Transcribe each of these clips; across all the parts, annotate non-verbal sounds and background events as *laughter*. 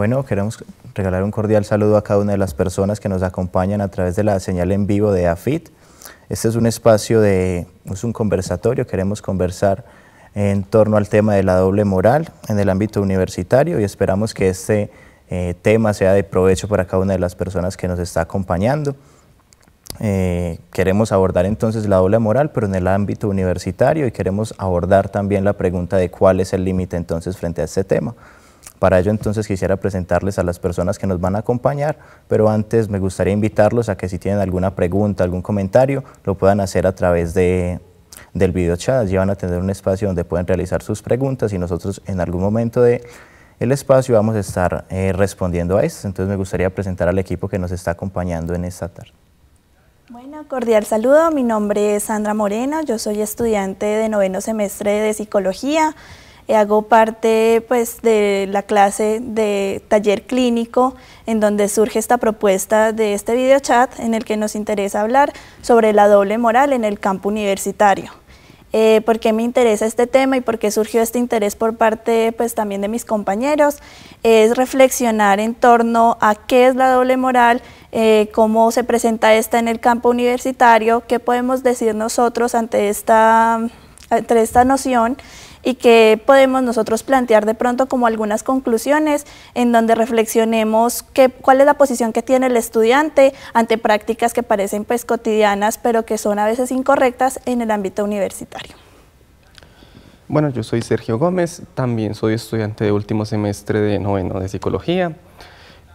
Bueno, queremos regalar un cordial saludo a cada una de las personas que nos acompañan a través de la señal en vivo de AFIT. Este es un espacio de, es un conversatorio, queremos conversar en torno al tema de la doble moral en el ámbito universitario y esperamos que este eh, tema sea de provecho para cada una de las personas que nos está acompañando. Eh, queremos abordar entonces la doble moral, pero en el ámbito universitario y queremos abordar también la pregunta de cuál es el límite entonces frente a este tema. Para ello entonces quisiera presentarles a las personas que nos van a acompañar, pero antes me gustaría invitarlos a que si tienen alguna pregunta, algún comentario, lo puedan hacer a través del video chat. Ya van a tener un espacio donde pueden realizar sus preguntas y nosotros en algún momento de el espacio vamos a estar eh, respondiendo a eso Entonces me gustaría presentar al equipo que nos está acompañando en esta tarde. Bueno, cordial saludo. Mi nombre es Sandra Moreno. Yo soy estudiante de noveno semestre de Psicología. Eh, hago parte pues, de la clase de taller clínico en donde surge esta propuesta de este video chat en el que nos interesa hablar sobre la doble moral en el campo universitario. Eh, por qué me interesa este tema y por qué surgió este interés por parte pues, también de mis compañeros, es reflexionar en torno a qué es la doble moral, eh, cómo se presenta esta en el campo universitario, qué podemos decir nosotros ante esta, ante esta noción y que podemos nosotros plantear de pronto como algunas conclusiones en donde reflexionemos cuál es la posición que tiene el estudiante ante prácticas que parecen pues cotidianas pero que son a veces incorrectas en el ámbito universitario. Bueno, yo soy Sergio Gómez, también soy estudiante de último semestre de noveno de psicología.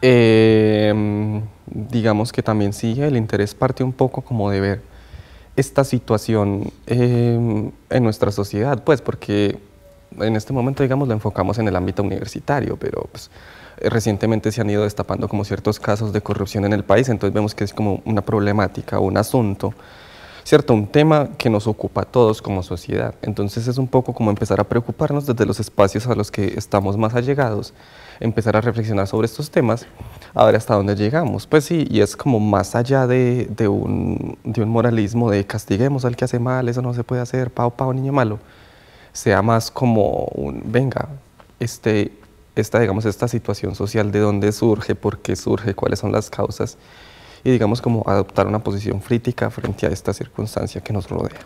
Eh, digamos que también sigue el interés parte un poco como de ver esta situación em, en nuestra sociedad, pues porque en este momento, digamos, lo enfocamos en el ámbito universitario, pero pues, recientemente se han ido destapando como ciertos casos de corrupción en el país, entonces vemos que es como una problemática, un asunto ¿cierto? Un tema que nos ocupa a todos como sociedad. Entonces es un poco como empezar a preocuparnos desde los espacios a los que estamos más allegados, empezar a reflexionar sobre estos temas, a ver hasta dónde llegamos. Pues sí, y es como más allá de, un, moralismo de castiguemos al que hace mal, eso no se puede hacer, pao, pao, niño malo. Sea más como un, venga, este, esta, digamos, esta situación social, de dónde surge, por qué surge, cuáles son las causas y digamos como adoptar una posición crítica frente a esta circunstancia que nos rodea.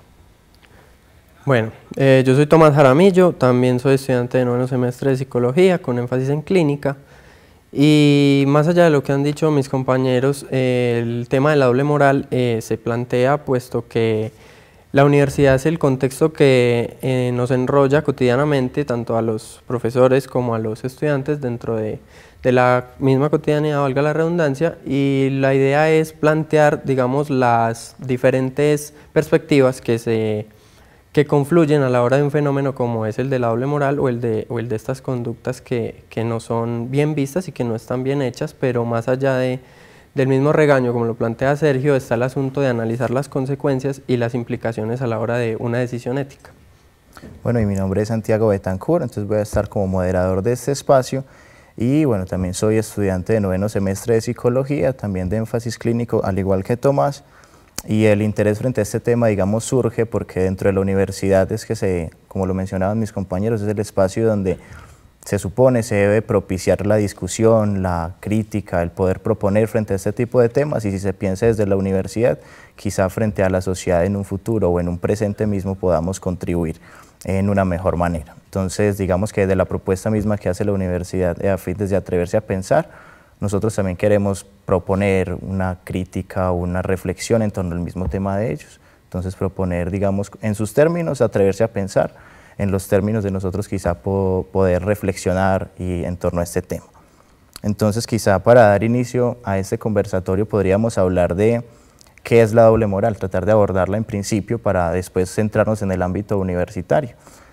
Bueno, eh, yo soy Tomás Jaramillo, también soy estudiante de noveno semestre de psicología con énfasis en clínica y más allá de lo que han dicho mis compañeros, eh, el tema de la doble moral eh, se plantea puesto que la universidad es el contexto que eh, nos enrolla cotidianamente, tanto a los profesores como a los estudiantes, dentro de, la misma cotidianidad, valga la redundancia, y la idea es plantear, digamos, las diferentes perspectivas que, se, confluyen a la hora de un fenómeno como es el de la doble moral o el de, estas conductas que no son bien vistas y que no están bien hechas, pero más allá de del mismo regaño, como lo plantea Sergio, está el asunto de analizar las consecuencias y las implicaciones a la hora de una decisión ética. Bueno, y mi nombre es Santiago Betancourt, entonces voy a estar como moderador de este espacio y bueno, también soy estudiante de noveno semestre de psicología, también de énfasis clínico, al igual que Tomás. Y el interés frente a este tema, digamos, surge porque dentro de la universidad es que se, como lo mencionaban mis compañeros, es el espacio donde se supone se debe propiciar la discusión, la crítica, el poder proponer frente a este tipo de temas y si se piensa desde la universidad, quizá frente a la sociedad en un futuro o en un presente mismo podamos contribuir en una mejor manera. Entonces, digamos que desde la propuesta misma que hace la Universidad eh, fin desde atreverse a pensar, nosotros también queremos proponer una crítica o una reflexión en torno al mismo tema de ellos. Entonces, proponer, digamos, en sus términos, atreverse a pensar en los términos de nosotros quizá poder reflexionar y en torno a este tema. Entonces quizá para dar inicio a este conversatorio podríamos hablar de qué es la doble moral, tratar de abordarla en principio para después centrarnos en el ámbito universitario.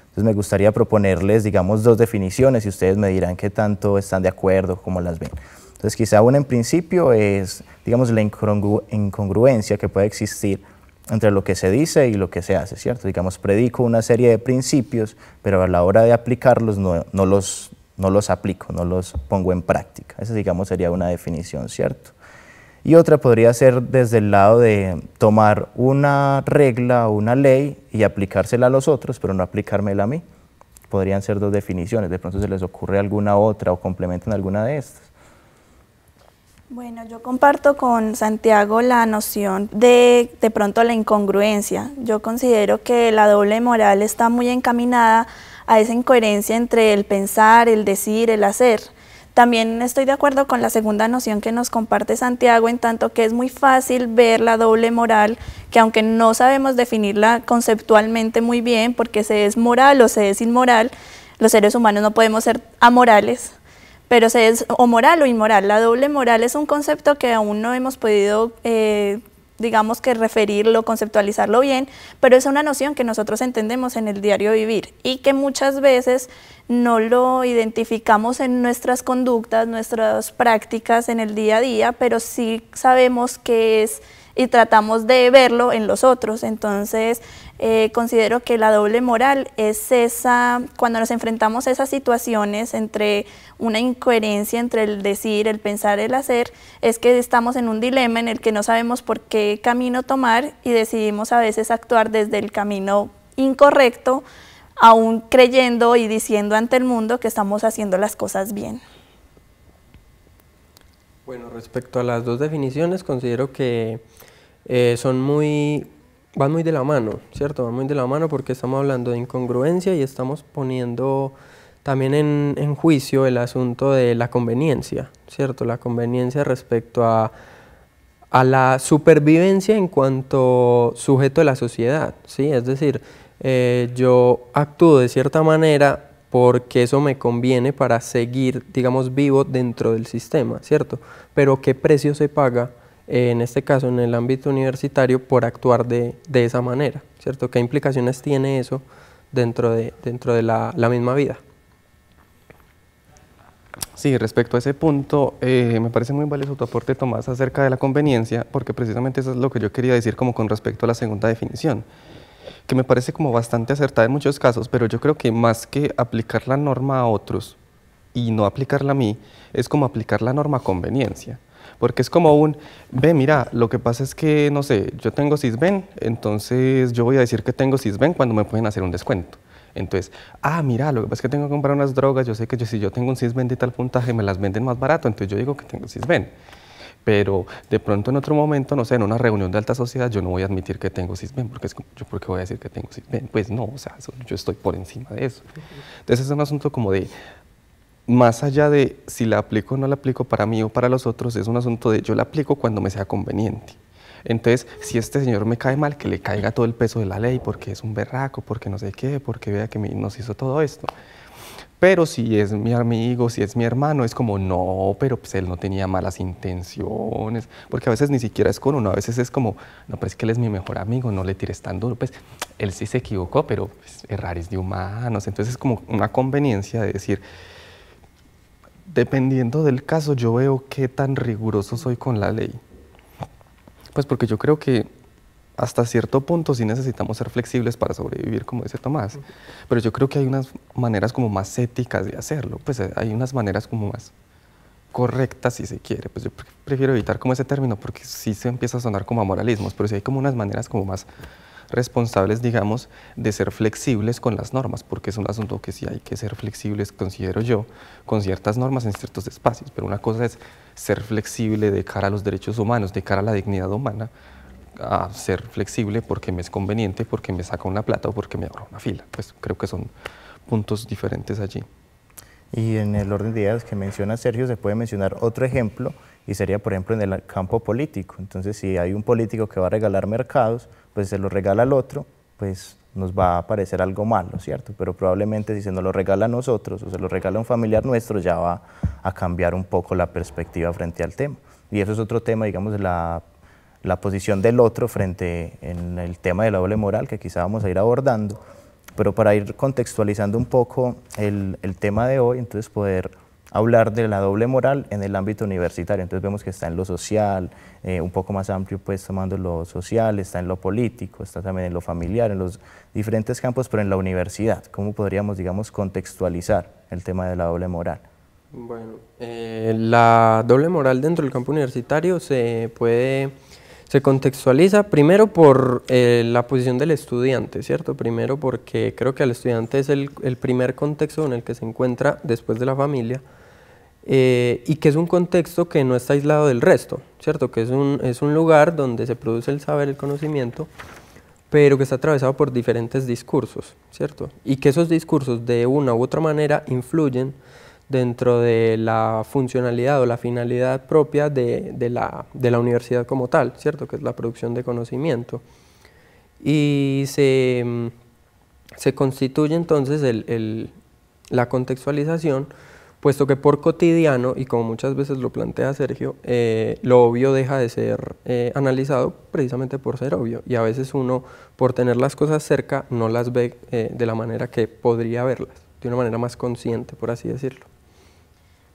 Entonces me gustaría proponerles, digamos, dos definiciones y ustedes me dirán qué tanto están de acuerdo, cómo las ven. Entonces quizá una en principio es, digamos, la incongruencia que puede existir entre lo que se dice y lo que se hace, ¿cierto? Digamos, predico una serie de principios, pero a la hora de aplicarlos no, los, no los aplico, no los pongo en práctica. Esa, digamos, sería una definición, ¿cierto? Y otra podría ser desde el lado de tomar una regla o una ley y aplicársela a los otros, pero no aplicármela a mí. Podrían ser dos definiciones, de pronto se les ocurre alguna otra o complementan alguna de estas. Bueno, yo comparto con Santiago la noción de de pronto la incongruencia. Yo considero que la doble moral está muy encaminada a esa incoherencia entre el pensar, el decir, el hacer. También estoy de acuerdo con la segunda noción que nos comparte Santiago, en tanto que es muy fácil ver la doble moral, que aunque no sabemos definirla conceptualmente muy bien, porque se es moral o se es inmoral, los seres humanos no podemos ser amorales, pero es o moral o inmoral. La doble moral es un concepto que aún no hemos podido, eh, digamos que referirlo, conceptualizarlo bien, pero es una noción que nosotros entendemos en el diario vivir y que muchas veces no lo identificamos en nuestras conductas, nuestras prácticas en el día a día, pero sí sabemos que es y tratamos de verlo en los otros. Entonces, eh, considero que la doble moral es esa, cuando nos enfrentamos a esas situaciones entre una incoherencia entre el decir, el pensar, el hacer, es que estamos en un dilema en el que no sabemos por qué camino tomar y decidimos a veces actuar desde el camino incorrecto, aún creyendo y diciendo ante el mundo que estamos haciendo las cosas bien. Bueno, respecto a las dos definiciones, considero que eh, son muy van muy de la mano, ¿cierto? Van muy de la mano porque estamos hablando de incongruencia y estamos poniendo también en, en juicio el asunto de la conveniencia, ¿cierto? La conveniencia respecto a, a la supervivencia en cuanto sujeto de la sociedad, ¿sí? Es decir, eh, yo actúo de cierta manera porque eso me conviene para seguir, digamos, vivo dentro del sistema, ¿cierto? Pero ¿qué precio se paga? en este caso en el ámbito universitario, por actuar de, esa manera, ¿cierto? ¿Qué implicaciones tiene eso dentro de, dentro de la, misma vida? Sí, respecto a ese punto, eh, me parece muy valioso tu aporte, Tomás, acerca de la conveniencia, porque precisamente eso es lo que yo quería decir como con respecto a la segunda definición, que me parece como bastante acertada en muchos casos, pero yo creo que más que aplicar la norma a otros y no aplicarla a mí, es como aplicar la norma a conveniencia porque es como un, ve, mira, lo que pasa es que, no sé, yo tengo CISBEN, entonces yo voy a decir que tengo CISBEN cuando me pueden hacer un descuento. Entonces, ah, mira, lo que pasa es que tengo que comprar unas drogas, yo sé que yo, si yo tengo un CISBEN de tal puntaje me las venden más barato, entonces yo digo que tengo CISBEN. Pero de pronto en otro momento, no sé, en una reunión de alta sociedad, yo no voy a admitir que tengo CISBEN, porque es, yo porque voy a decir que tengo CISBEN. Pues no, o sea, yo estoy por encima de eso. Entonces es un asunto como de más allá de si la aplico o no la aplico para mí o para los otros, es un asunto de yo la aplico cuando me sea conveniente. Entonces, si este señor me cae mal, que le caiga todo el peso de la ley, porque es un berraco, porque no sé qué, porque vea que nos hizo todo esto. Pero si es mi amigo, si es mi hermano, es como, no, pero pues él no tenía malas intenciones, porque a veces ni siquiera es con uno, a veces es como, no, pero es que él es mi mejor amigo, no le tires tan duro, pues él sí se equivocó, pero pues, errar es de humanos, entonces es como una conveniencia de decir, dependiendo del caso, yo veo qué tan riguroso soy con la ley. Pues porque yo creo que hasta cierto punto sí necesitamos ser flexibles para sobrevivir, como dice Tomás. Pero yo creo que hay unas maneras como más éticas de hacerlo. Pues eh, hay unas maneras como más correctas, si se quiere. Pues yo prefiero evitar como ese término porque sí se empieza a sonar como a pero sí hay como unas maneras como más responsables, digamos, de ser flexibles con las normas, porque es un asunto que sí hay que ser flexibles, considero yo, con ciertas normas en ciertos espacios, pero una cosa es ser flexible de cara a los derechos humanos, de cara a la dignidad humana, a ser flexible porque me es conveniente, porque me saca una plata o porque me abro una fila. Pues creo que son puntos diferentes allí. Y en el orden de ideas que menciona Sergio, se puede mencionar otro ejemplo y sería, por ejemplo, en el campo político. Entonces, si hay un político que va a regalar mercados, pues se lo regala al otro, pues nos va a parecer algo malo, ¿cierto? Pero probablemente si se nos lo regala a nosotros o se lo regala a un familiar nuestro, ya va a cambiar un poco la perspectiva frente al tema. Y eso es otro tema, digamos, la, posición del otro frente en el tema de la doble moral que quizá vamos a ir abordando. Pero para ir contextualizando un poco el, el tema de hoy, entonces poder hablar de la doble moral en el ámbito universitario. Entonces vemos que está en lo social, eh, un poco más amplio, pues tomando lo social, está en lo político, está también en lo familiar, en los diferentes campos, pero en la universidad. ¿Cómo podríamos, digamos, contextualizar el tema de la doble moral? Bueno, eh, la doble moral dentro del campo universitario se puede se contextualiza primero por eh, la posición del estudiante, ¿cierto? Primero porque creo que al estudiante es el, primer contexto en el que se encuentra después de la familia eh, y que es un contexto que no está aislado del resto, ¿cierto? Que es un, es un lugar donde se produce el saber, el conocimiento, pero que está atravesado por diferentes discursos, ¿cierto? Y que esos discursos de una u otra manera influyen dentro de la funcionalidad o la finalidad propia de, de, la, de la universidad como tal, ¿cierto? Que es la producción de conocimiento. Y se, mm, se constituye entonces el, el, la contextualización, puesto que por cotidiano, y como muchas veces lo plantea Sergio, eh, lo obvio deja de ser eh, analizado precisamente por ser obvio, y a veces uno, por tener las cosas cerca, no las ve eh, de la manera que podría verlas, de una manera más consciente, por así decirlo.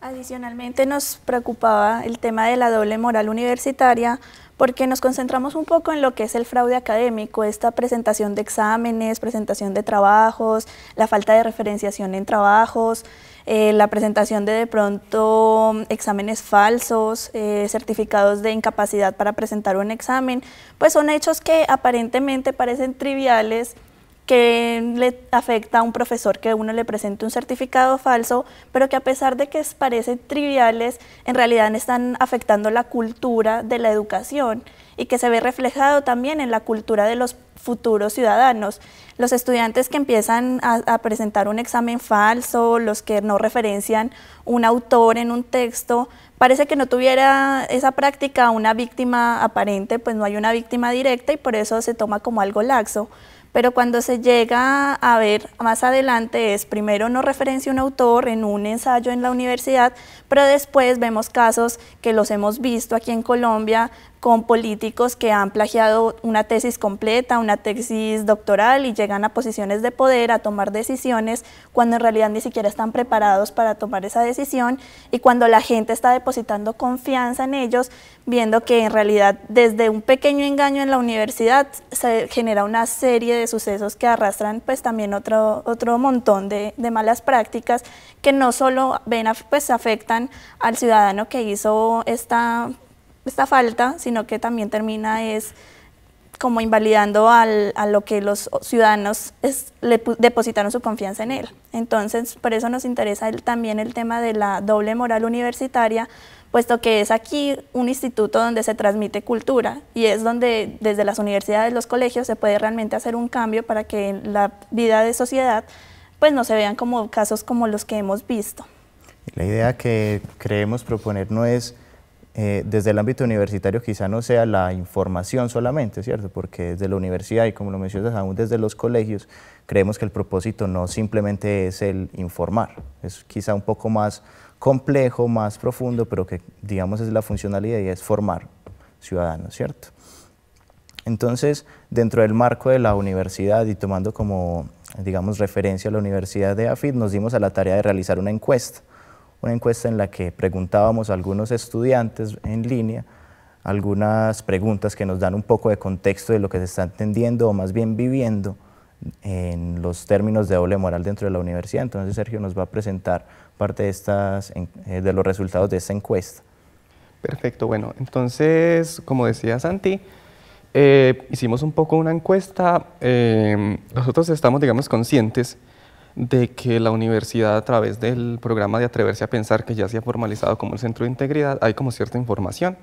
Adicionalmente nos preocupaba el tema de la doble moral universitaria porque nos concentramos un poco en lo que es el fraude académico, esta presentación de exámenes, presentación de trabajos, la falta de referenciación en trabajos, eh, la presentación de de pronto exámenes falsos, eh, certificados de incapacidad para presentar un examen, pues son hechos que aparentemente parecen triviales, que le afecta a un profesor que uno le presente un certificado falso, pero que a pesar de que parecen triviales, en realidad están afectando la cultura de la educación y que se ve reflejado también en la cultura de los futuros ciudadanos. Los estudiantes que empiezan a, a, presentar un examen falso, los que no referencian un autor en un texto, parece que no tuviera esa práctica una víctima aparente, pues no hay una víctima directa y por eso se toma como algo laxo. Pero cuando se llega a ver más adelante es primero no referencia un autor en un ensayo en la universidad, pero después vemos casos que los hemos visto aquí en Colombia, con políticos que han plagiado una tesis completa, una tesis doctoral y llegan a posiciones de poder a tomar decisiones cuando en realidad ni siquiera están preparados para tomar esa decisión y cuando la gente está depositando confianza en ellos, viendo que en realidad desde un pequeño engaño en la universidad se genera una serie de sucesos que arrastran pues también otro, otro montón de, de malas prácticas que no solo ven, pues afectan al ciudadano que hizo esta esta falta, sino que también termina es como invalidando al, a lo que los ciudadanos le depositaron su confianza en él. Entonces, por eso nos interesa también el tema de la doble moral universitaria, puesto que es aquí un instituto donde se transmite cultura y es donde desde las universidades, los colegios, se puede realmente hacer un cambio para que en la vida de sociedad pues no se vean como casos como los que hemos visto. La idea que creemos proponer no es eh, desde el ámbito universitario quizá no sea la información solamente, ¿cierto? Porque desde la universidad y como lo mencionas aún desde los colegios, creemos que el propósito no simplemente es el informar, es quizá un poco más complejo, más profundo, pero que digamos es la funcionalidad y es formar ciudadanos, ¿cierto? Entonces, dentro del marco de la universidad y tomando como, digamos, referencia a la Universidad de AFID, nos dimos a la tarea de realizar una encuesta una encuesta en la que preguntábamos a algunos estudiantes en línea algunas preguntas que nos dan un poco de contexto de lo que se está entendiendo o más bien viviendo en los términos de doble moral dentro de la universidad. Entonces Sergio nos va a presentar parte de, estas, eh, de los resultados de esta encuesta. Perfecto, bueno, entonces como decía Santi, eh, hicimos un poco una encuesta, eh, nosotros estamos digamos conscientes de que la universidad a través del programa de Atreverse a Pensar, que ya se ha formalizado como el Centro de Integridad, hay como cierta información.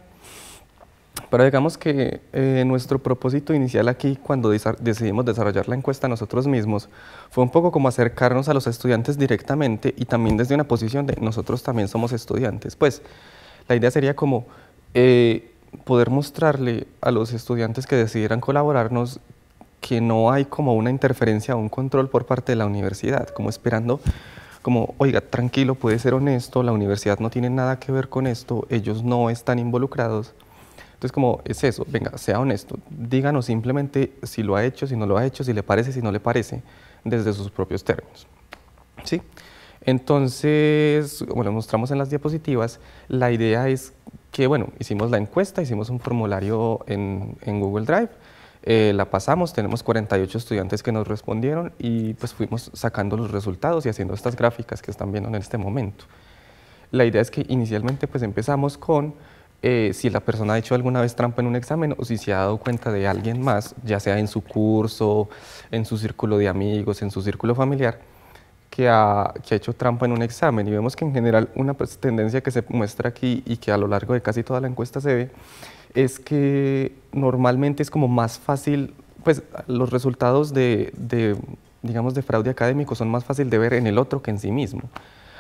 Pero digamos que eh, nuestro propósito inicial aquí, cuando decidimos desarrollar la encuesta nosotros mismos, fue un poco como acercarnos a los estudiantes directamente y también desde una posición de nosotros también somos estudiantes. Pues la idea sería como eh, poder mostrarle a los estudiantes que decidieran colaborarnos que no hay como una interferencia o un control por parte de la universidad, como esperando como, oiga, tranquilo, puede ser honesto, la universidad no tiene nada que ver con esto, ellos no están involucrados. Entonces, como es eso, venga, sea honesto, díganos simplemente si lo ha hecho, si no lo ha hecho, si le parece, si no le parece, desde sus propios términos. ¿Sí? Entonces, como lo mostramos en las diapositivas, la idea es que, bueno, hicimos la encuesta, hicimos un formulario en, en Google Drive, eh, la pasamos, tenemos 48 estudiantes que nos respondieron y pues fuimos sacando los resultados y haciendo estas gráficas que están viendo en este momento. La idea es que inicialmente pues empezamos con eh, si la persona ha hecho alguna vez trampa en un examen o si se ha dado cuenta de alguien más, ya sea en su curso, en su círculo de amigos, en su círculo familiar, que ha, que ha hecho trampa en un examen. Y vemos que en general una pues, tendencia que se muestra aquí y que a lo largo de casi toda la encuesta se ve es que normalmente es como más fácil, pues los resultados de, digamos, de fraude académico son más fácil de ver en el otro que en sí mismo.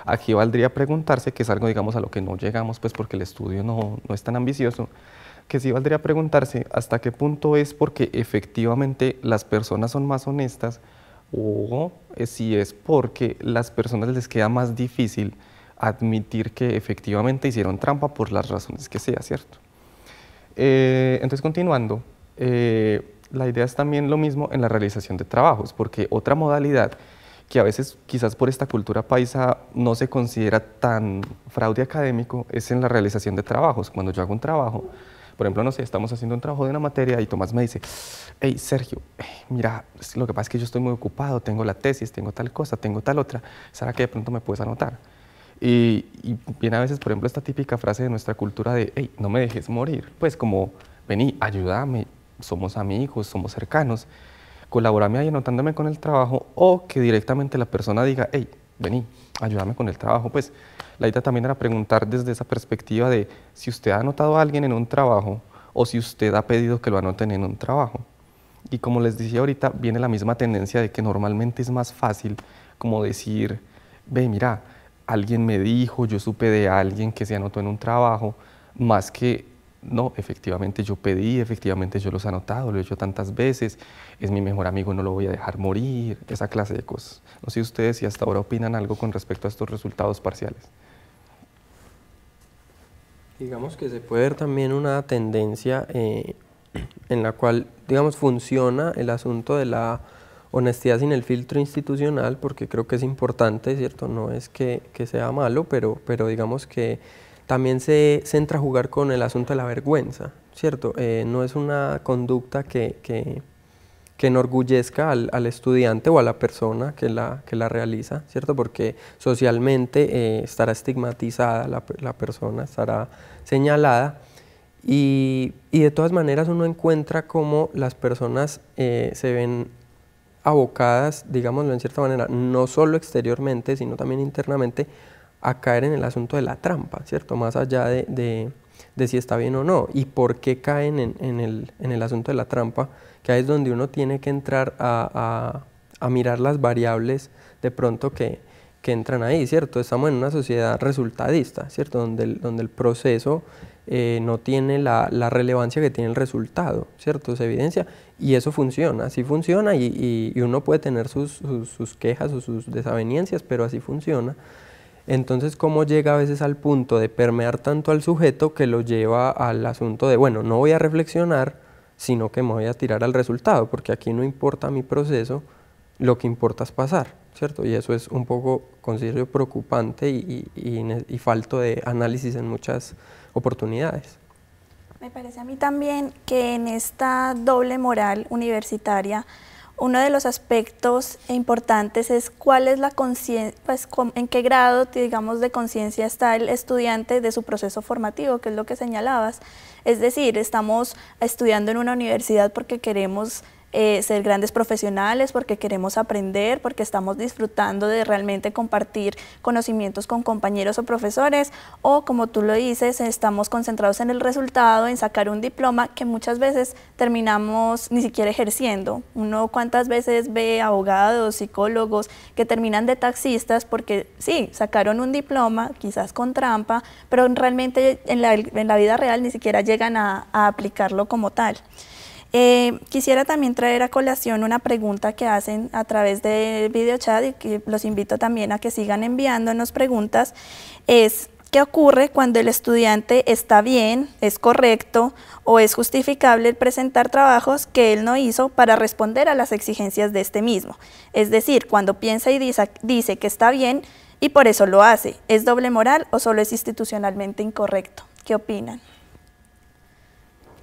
Aquí valdría preguntarse, que es algo, digamos, a lo que no llegamos, pues porque el estudio no, es tan ambicioso, que sí valdría preguntarse hasta qué punto es porque efectivamente las personas son más honestas o si es porque las personas les queda más difícil admitir que efectivamente hicieron trampa por las razones que sea, ¿cierto? Eh, entonces, continuando, eh, la idea es también lo mismo en la realización de trabajos, porque otra modalidad que a veces quizás por esta cultura paisa no se considera tan fraude académico es en la realización de trabajos. Cuando yo hago un trabajo, por ejemplo, no sé, estamos haciendo un trabajo de una materia y Tomás me dice, hey Sergio, eh, mira, lo que pasa es que yo estoy muy ocupado, tengo la tesis, tengo tal cosa, tengo tal otra, ¿será que de pronto me puedes anotar? Y, viene a veces, por ejemplo, esta típica frase de nuestra cultura de, hey, no me dejes morir. Pues como, vení, ayúdame, somos amigos, somos cercanos, colaborame ahí anotándome con el trabajo o que directamente la persona diga, hey, vení, ayúdame con el trabajo. Pues la idea también era preguntar desde esa perspectiva de si usted ha anotado a alguien en un trabajo o si usted ha pedido que lo anoten en un trabajo. Y como les decía ahorita, viene la misma tendencia de que normalmente es más fácil como decir, ve, mira, alguien me dijo, yo supe de alguien que se anotó en un trabajo, más que no, efectivamente yo pedí, efectivamente yo los he anotado, lo he hecho tantas veces, es mi mejor amigo, no lo voy a dejar morir, esa clase de cosas. No sé ustedes si hasta ahora opinan algo con respecto a estos resultados parciales. Digamos que se puede ver también una tendencia eh, en la cual, digamos, funciona el asunto de la honestidad sin el filtro institucional, porque creo que es importante, ¿cierto? No es que, sea malo, pero, pero digamos que también se centra a jugar con el asunto de la vergüenza, ¿cierto? Eh, no es una conducta que, enorgullezca al, estudiante o a la persona que la, que la realiza, ¿cierto? Porque socialmente eh, estará estigmatizada la, persona, estará señalada. Y, de todas maneras uno encuentra cómo las personas eh, se ven abocadas, digámoslo en cierta manera, no solo exteriormente, sino también internamente, a caer en el asunto de la trampa, ¿cierto? Más allá de, si está bien o no, y por qué caen en, el, asunto de la trampa, que ahí es donde uno tiene que entrar a mirar las variables de pronto que, que entran ahí, ¿cierto? Estamos en una sociedad resultadista, ¿cierto? Donde el, donde el proceso eh, no tiene la, relevancia que tiene el resultado, ¿cierto? Se evidencia y eso funciona, así funciona y, uno puede tener sus, quejas o sus desavenencias, pero así funciona. Entonces, ¿cómo llega a veces al punto de permear tanto al sujeto que lo lleva al asunto de, bueno, no voy a reflexionar, sino que me voy a tirar al resultado, porque aquí no importa mi proceso, lo que importa es pasar. ¿cierto? Y eso es un poco, considero preocupante y, y, y, falto de análisis en muchas oportunidades. Me parece a mí también que en esta doble moral universitaria, uno de los aspectos importantes es cuál es la conciencia, pues en qué grado, digamos, de conciencia está el estudiante de su proceso formativo, que es lo que señalabas. Es decir, estamos estudiando en una universidad porque queremos eh, ser grandes profesionales, porque queremos aprender, porque estamos disfrutando de realmente compartir conocimientos con compañeros o profesores, o como tú lo dices, estamos concentrados en el resultado, en sacar un diploma que muchas veces terminamos ni siquiera ejerciendo. Uno cuántas veces ve abogados, psicólogos que terminan de taxistas porque sí, sacaron un diploma, quizás con trampa, pero realmente en la, vida real ni siquiera llegan a aplicarlo como tal. Eh, quisiera también traer a colación una pregunta que hacen a través del chat y que los invito también a que sigan enviándonos preguntas, es ¿qué ocurre cuando el estudiante está bien, es correcto o es justificable presentar trabajos que él no hizo para responder a las exigencias de este mismo? Es decir, cuando piensa y dice, dice que está bien y por eso lo hace, ¿es doble moral o solo es institucionalmente incorrecto? ¿Qué opinan?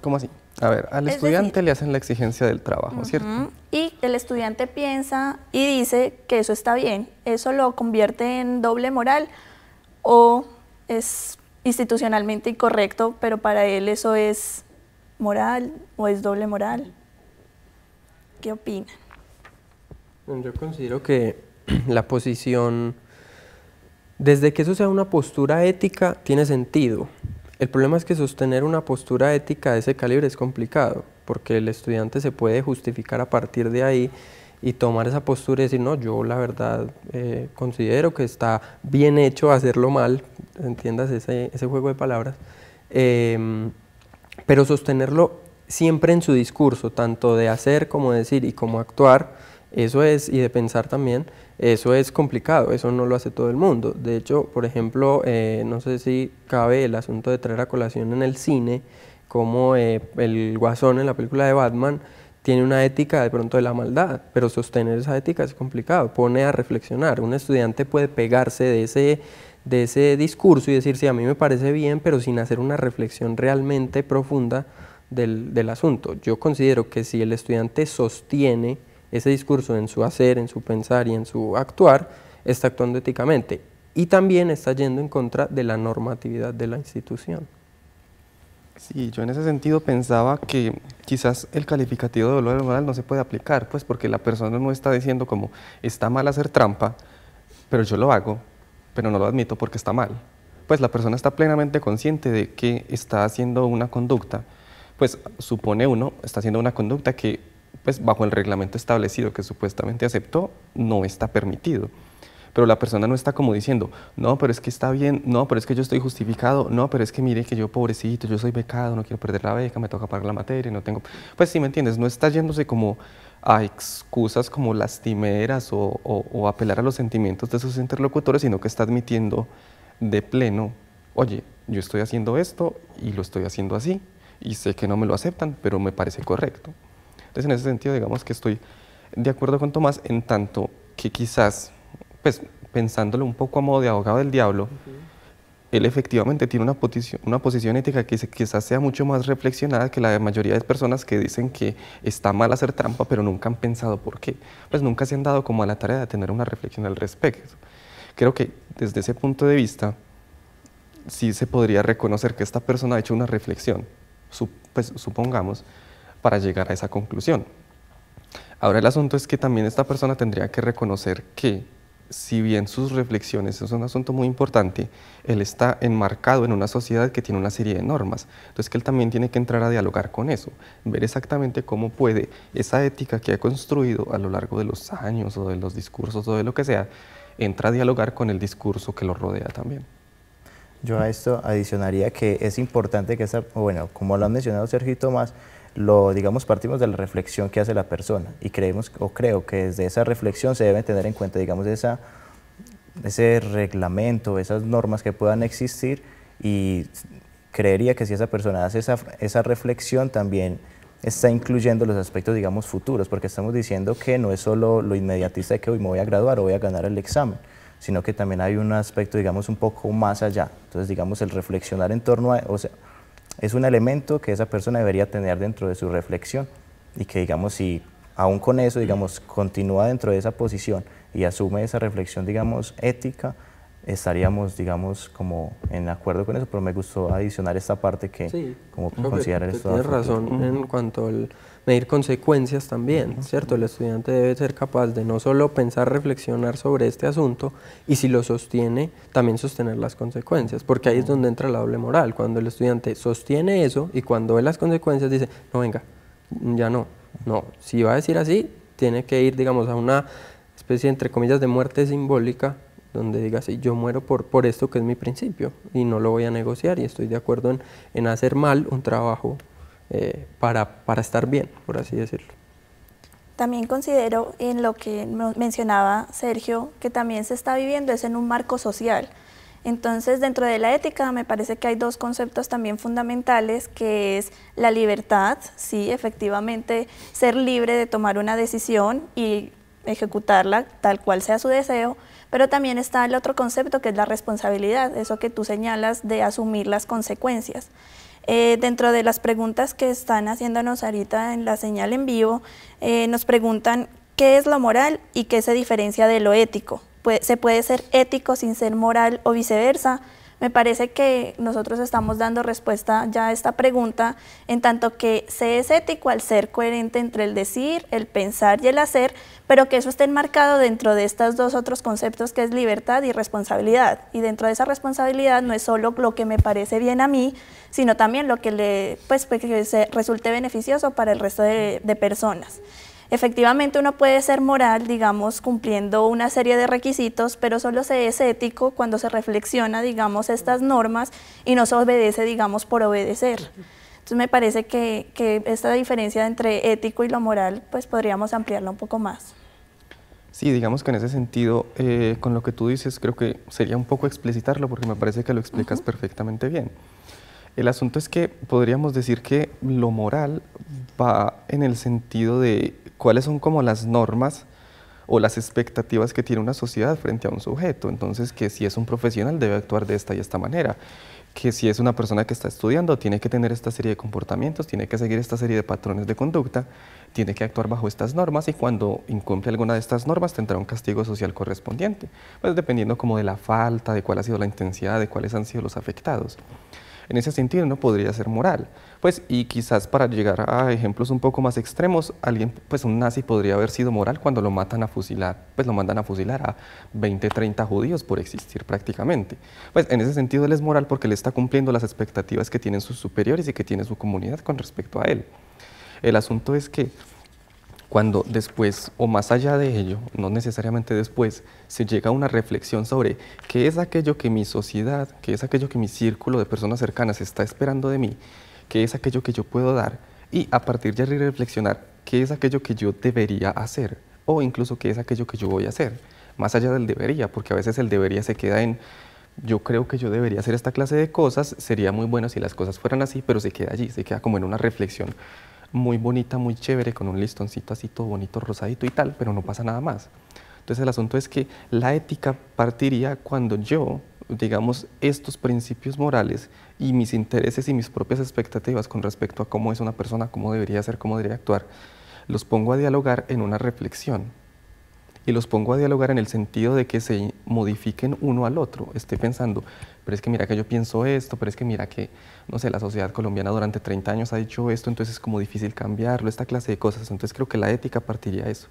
¿Cómo así? A ver, al estudiante le hacen la exigencia del trabajo, ¿cierto? Y el estudiante piensa y dice que eso está bien. Eso lo convierte en doble moral o es institucionalmente incorrecto, pero para él eso es moral o es doble moral. ¿Qué opina? Yo considero que *clears throat* la posición, desde que eso sea una postura ética, tiene sentido. El problema es que sostener una postura ética de ese calibre es complicado, porque el estudiante se puede justificar a partir de ahí y tomar esa postura y decir, no, yo la verdad eh, considero que está bien hecho hacerlo mal, entiendas ese, juego de palabras, em, pero sostenerlo siempre en su discurso, tanto de hacer como decir y como actuar, eso es, y de pensar también, eso es complicado, eso no lo hace todo el mundo. De hecho, por ejemplo, eh, no sé si cabe el asunto de traer a colación en el cine, como eh, el guasón en la película de Batman tiene una ética de pronto de la maldad, pero sostener esa ética es complicado, pone a reflexionar. Un estudiante puede pegarse de ese, de ese discurso y decir, sí, a mí me parece bien, pero sin hacer una reflexión realmente profunda del, del asunto. Yo considero que si el estudiante sostiene ese discurso en su hacer, en su pensar y en su actuar, está actuando éticamente y también está yendo en contra de la normatividad de la institución. Sí, yo en ese sentido pensaba que quizás el calificativo de dolor moral no se puede aplicar, pues porque la persona no está diciendo como está mal hacer trampa, pero yo lo hago, pero no lo admito porque está mal. Pues la persona está plenamente consciente de que está haciendo una conducta, pues supone uno, está haciendo una conducta que pues bajo el reglamento establecido que supuestamente aceptó, no está permitido. Pero la persona no está como diciendo, no, pero es que está bien, no, pero es que yo estoy justificado, no, pero es que mire que yo pobrecito, yo soy becado, no quiero perder la beca, me toca pagar la materia, no tengo... Pues sí, ¿me entiendes? No está yéndose como a excusas como lastimeras o, o apelar a los sentimientos de sus interlocutores, sino que está admitiendo de pleno, oye, yo estoy haciendo esto y lo estoy haciendo así, y sé que no me lo aceptan, pero me parece correcto. Entonces, en ese sentido, digamos que estoy de acuerdo con Tomás en tanto que quizás, pues pensándolo un poco a modo de abogado del diablo, él efectivamente tiene una posición, una posición ética que quizás sea mucho más reflexionada que la de mayoría de personas que dicen que está mal hacer trampa, pero nunca han pensado por qué. Pues nunca se han dado como a la tarea de tener una reflexión al respecto. Creo que desde ese punto de vista sí se podría reconocer que esta persona ha hecho una reflexión, pues, supongamos, para llegar a esa conclusión. Ahora el asunto es que también esta persona tendría que reconocer que si bien sus reflexiones es un asunto muy importante, él está enmarcado en una sociedad que tiene una serie de normas. Entonces que él también tiene que entrar a dialogar con eso, ver exactamente cómo puede esa ética que ha construido a lo largo de los años o de los discursos o de lo que sea, entra a dialogar con el discurso que lo rodea también. Yo a esto adicionaría que es importante que esa, bueno, como lo ha mencionado Sergio Tomás, lo digamos partimos de la reflexión que hace la persona y creemos o creo que desde esa reflexión se deben tener en cuenta digamos esa ese reglamento, esas normas que puedan existir y creería que si esa persona hace esa, reflexión también está incluyendo los aspectos, digamos, futuros, porque estamos diciendo que no es solo lo inmediatista de que hoy me voy a graduar o voy a ganar el examen, sino que también hay un aspecto, digamos, un poco más allá. Entonces, digamos, el reflexionar en torno a, o es un elemento que esa persona debería tener dentro de su reflexión y que digamos si aún con eso digamos continúa dentro de esa posición y asume esa reflexión digamos ética estaríamos, digamos, como en acuerdo con eso, pero me gustó adicionar esta parte que, como considerar esto. Tienes razón en cuanto al medir consecuencias también, ¿cierto? El estudiante debe ser capaz de no solo pensar, reflexionar sobre este asunto y si lo sostiene, también sostener las consecuencias, porque ahí es donde entra la doble moral, cuando el estudiante sostiene eso y cuando ve las consecuencias dice, no, venga, ya no, no, si va a decir así, tiene que ir, digamos, a una especie, entre comillas, de muerte simbólica donde diga, sí, yo muero por, por esto que es mi principio y no lo voy a negociar y estoy de acuerdo en, hacer mal un trabajo eh, para, para, estar bien, por así decirlo. También considero en lo que mencionaba Sergio, que también se está viviendo es en un marco social. Entonces, dentro de la ética me parece que hay dos conceptos también fundamentales, que es la libertad, sí, efectivamente, ser libre de tomar una decisión y ejecutarla tal cual sea su deseo, pero también está el otro concepto que es la responsabilidad, eso que tú señalas de asumir las consecuencias. Eh, dentro de las preguntas que están haciéndonos ahorita en la señal en vivo, eh, nos preguntan qué es lo moral y qué se diferencia de lo ético. se puede ser ético sin ser moral o viceversa, me parece que nosotros estamos dando respuesta ya a esta pregunta en tanto que se es ético al ser coherente entre el decir, el pensar y el hacer, pero que eso esté enmarcado dentro de estos dos otros conceptos que es libertad y responsabilidad. Y dentro de esa responsabilidad no es solo lo que me parece bien a mí, sino también lo que le pues, pues se resulte beneficioso para el resto de personas. Efectivamente uno puede ser moral, digamos, cumpliendo una serie de requisitos, pero solo se es ético cuando se reflexiona, digamos, estas normas y no se obedece, digamos, por obedecer. Entonces me parece que, que esta diferencia entre ético y lo moral, pues podríamos ampliarla un poco más. Sí, digamos que en ese sentido, eh, con lo que tú dices, creo que sería un poco explicitarlo porque me parece que lo explicas perfectamente bien. El asunto es que podríamos decir que lo moral va en el sentido de cuáles son como las normas o las expectativas que tiene una sociedad frente a un sujeto. Entonces, que si es un profesional debe actuar de esta y esta manera, que si es una persona que está estudiando tiene que tener esta serie de comportamientos, tiene que seguir esta serie de patrones de conducta, tiene que actuar bajo estas normas y cuando incumple alguna de estas normas tendrá un castigo social correspondiente, pues dependiendo como de la falta, de cuál ha sido la intensidad, de cuáles han sido los afectados en ese sentido no podría ser moral. Pues, y quizás para llegar a ejemplos un poco más extremos, alguien, pues un nazi podría haber sido moral cuando lo matan a fusilar, pues lo mandan a fusilar a 20, 30 judíos por existir prácticamente. Pues en ese sentido él es moral porque le está cumpliendo las expectativas que tienen sus superiores y que tiene su comunidad con respecto a él. El asunto es que cuando después o más allá de ello, no necesariamente después, se llega a una reflexión sobre qué es aquello que mi sociedad, qué es aquello que mi círculo de personas cercanas está esperando de mí, qué es aquello que yo puedo dar y a partir de ahí reflexionar qué es aquello que yo debería hacer o incluso qué es aquello que yo voy a hacer, más allá del debería, porque a veces el debería se queda en yo creo que yo debería hacer esta clase de cosas, sería muy bueno si las cosas fueran así, pero se queda allí, se queda como en una reflexión muy bonita, muy chévere, con un listoncito así todo bonito, rosadito y tal, pero no pasa nada más. Entonces el asunto es que la ética partiría cuando yo, digamos, estos principios morales y mis intereses y mis propias expectativas con respecto a cómo es una persona, cómo debería ser, cómo debería actuar, los pongo a dialogar en una reflexión y los pongo a dialogar en el sentido de que se modifiquen uno al otro. Esté pensando, pero es que mira que yo pienso esto, pero es que mira que, no sé, la sociedad colombiana durante 30 años ha dicho esto, entonces es como difícil cambiarlo, esta clase de cosas. Entonces creo que la ética partiría de eso,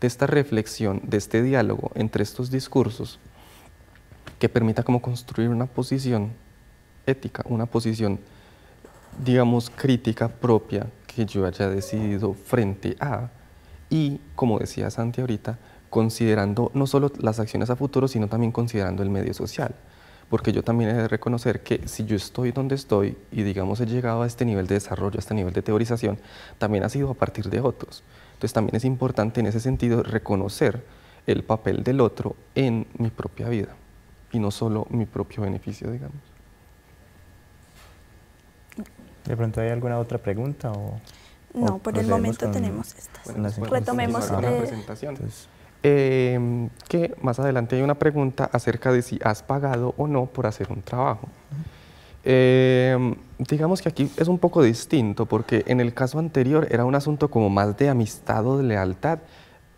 de esta reflexión, de este diálogo entre estos discursos que permita como construir una posición ética, una posición, digamos, crítica propia que yo haya decidido frente a, y como decía Santi ahorita, considerando no solo las acciones a futuro, sino también considerando el medio social. Porque yo también he de reconocer que si yo estoy donde estoy y digamos he llegado a este nivel de desarrollo, a este nivel de teorización, también ha sido a partir de otros. Entonces también es importante en ese sentido reconocer el papel del otro en mi propia vida y no solo mi propio beneficio, digamos. ¿De pronto hay alguna otra pregunta? O, no, por el momento tenemos estas. Retomemos. La presentación. Em, que más adelante hay una pregunta acerca de si has pagado o no por hacer un trabajo. Em, digamos que aquí es un poco distinto porque en el caso anterior era un asunto como más de amistad o de lealtad